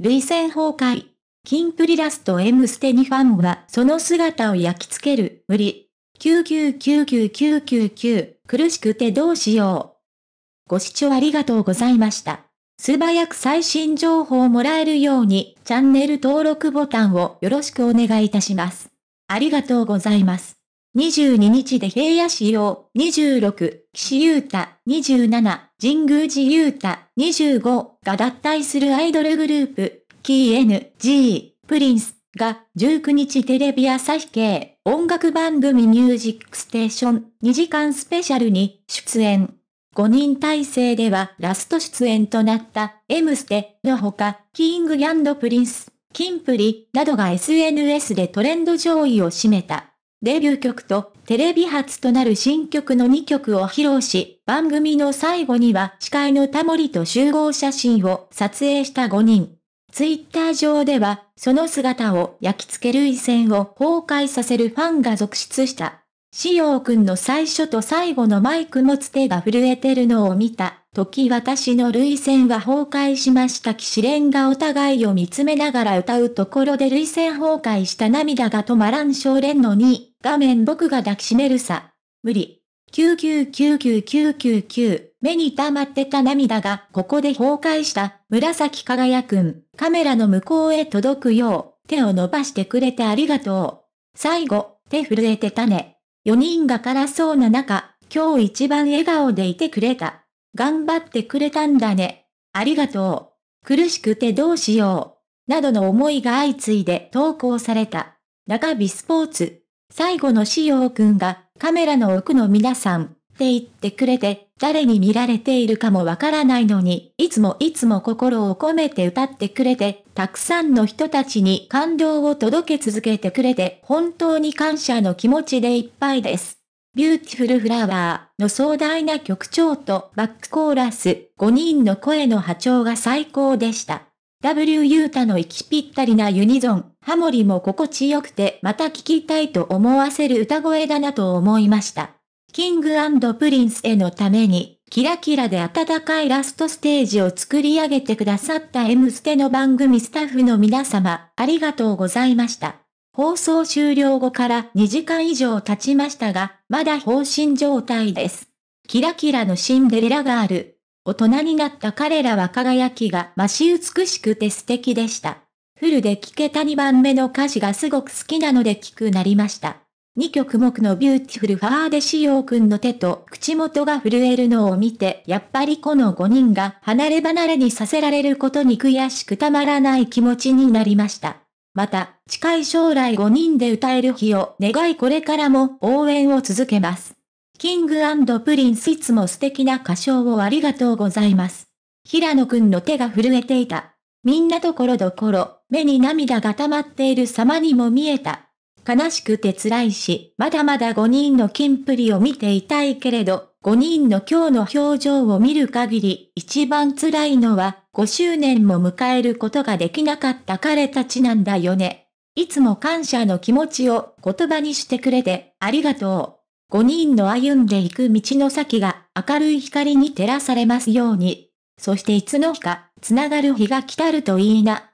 累戦崩壊。キンプリラスト M ステにファンはその姿を焼き付ける、無理。9999999、苦しくてどうしよう。ご視聴ありがとうございました。素早く最新情報をもらえるように、チャンネル登録ボタンをよろしくお願いいたします。ありがとうございます。22日で平野市用、26、岸優太、27、神宮寺優太、25、が脱退するアイドルグループ、KNG、プリンスが19日テレビ朝日系音楽番組ミュージックステーション2時間スペシャルに出演。5人体制ではラスト出演となった M ステのほか、キングプリンス、キンプリなどが SNS でトレンド上位を占めた。デビュー曲とテレビ初となる新曲の2曲を披露し、番組の最後には司会のタモリと集合写真を撮影した5人。ツイッター上では、その姿を焼き付ける一線を崩壊させるファンが続出した。しようくんの最初と最後のマイク持つ手が震えてるのを見た。時私の涙腺は崩壊しました騎士連がお互いを見つめながら歌うところで涙腺崩壊した涙が止まらん少年の2、画面僕が抱きしめるさ。無理。9999999目に溜まってた涙がここで崩壊した紫輝くんカメラの向こうへ届くよう手を伸ばしてくれてありがとう。最後、手震えてたね。4人が辛そうな中、今日一番笑顔でいてくれた。頑張ってくれたんだね。ありがとう。苦しくてどうしよう。などの思いが相次いで投稿された。中日スポーツ。最後の仕様くんがカメラの奥の皆さん、って言ってくれて、誰に見られているかもわからないのに、いつもいつも心を込めて歌ってくれて、たくさんの人たちに感動を届け続けてくれて、本当に感謝の気持ちでいっぱいです。ビューティフルフラワーの壮大な曲調とバックコーラス、5人の声の波長が最高でした。W ユータの息ぴったりなユニゾン、ハモリも心地よくてまた聴きたいと思わせる歌声だなと思いました。キングプリンスへのために、キラキラで温かいラストステージを作り上げてくださった M ステの番組スタッフの皆様、ありがとうございました。放送終了後から2時間以上経ちましたが、まだ放心状態です。キラキラのシンデレラガール。大人になった彼らは輝きが増し美しくて素敵でした。フルで聴けた2番目の歌詞がすごく好きなので聴くなりました。2曲目のビューティフルファーでしよくんの手と口元が震えるのを見て、やっぱりこの5人が離れ離れにさせられることに悔しくたまらない気持ちになりました。また、近い将来5人で歌える日を願いこれからも応援を続けます。キングプリンスいつも素敵な歌唱をありがとうございます。平野くんの手が震えていた。みんなところどころ、目に涙が溜まっている様にも見えた。悲しくて辛いし、まだまだ5人の金プリを見ていたいけれど、5人の今日の表情を見る限り、一番辛いのは、5周年も迎えることができなかった彼たちなんだよね。いつも感謝の気持ちを言葉にしてくれて、ありがとう。5人の歩んでいく道の先が明るい光に照らされますように。そしていつの日か、繋がる日が来たるといいな。